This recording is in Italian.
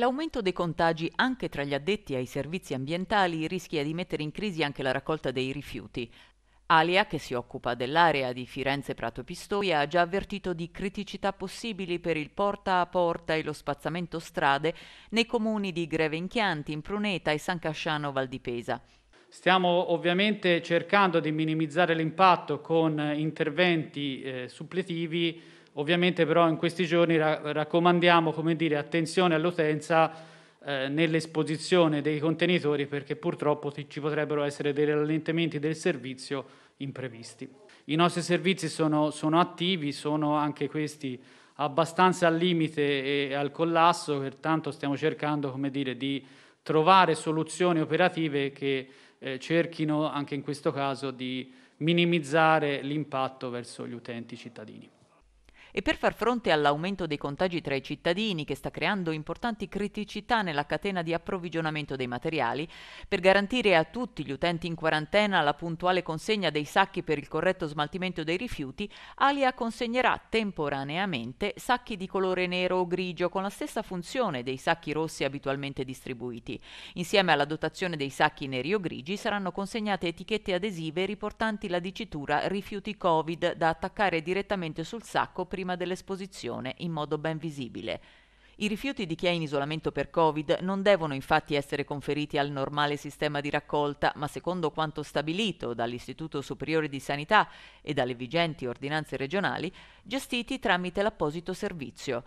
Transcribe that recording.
L'aumento dei contagi anche tra gli addetti ai servizi ambientali rischia di mettere in crisi anche la raccolta dei rifiuti. Alia, che si occupa dell'area di Firenze Prato Pistoia, ha già avvertito di criticità possibili per il porta a porta e lo spazzamento strade nei comuni di Greve Inchianti, Impruneta e San Casciano Val di Pesa. Stiamo ovviamente cercando di minimizzare l'impatto con interventi eh, suppletivi Ovviamente però in questi giorni ra- raccomandiamo dire, attenzione all'utenza eh, nell'esposizione dei contenitori perché purtroppo ci potrebbero essere dei rallentamenti del servizio imprevisti. I nostri servizi sono, sono attivi, sono anche questi abbastanza al limite e al collasso, pertanto stiamo cercando dire, di trovare soluzioni operative che eh, cerchino anche in questo caso di minimizzare l'impatto verso gli utenti cittadini. E per far fronte all'aumento dei contagi tra i cittadini, che sta creando importanti criticità nella catena di approvvigionamento dei materiali, per garantire a tutti gli utenti in quarantena la puntuale consegna dei sacchi per il corretto smaltimento dei rifiuti, Alia consegnerà temporaneamente sacchi di colore nero o grigio con la stessa funzione dei sacchi rossi abitualmente distribuiti. Insieme alla dotazione dei sacchi neri o grigi saranno consegnate etichette adesive riportanti la dicitura rifiuti Covid da attaccare direttamente sul sacco prima prima dell'esposizione in modo ben visibile. I rifiuti di chi è in isolamento per Covid non devono infatti essere conferiti al normale sistema di raccolta, ma secondo quanto stabilito dall'Istituto Superiore di Sanità e dalle vigenti ordinanze regionali, gestiti tramite l'apposito servizio.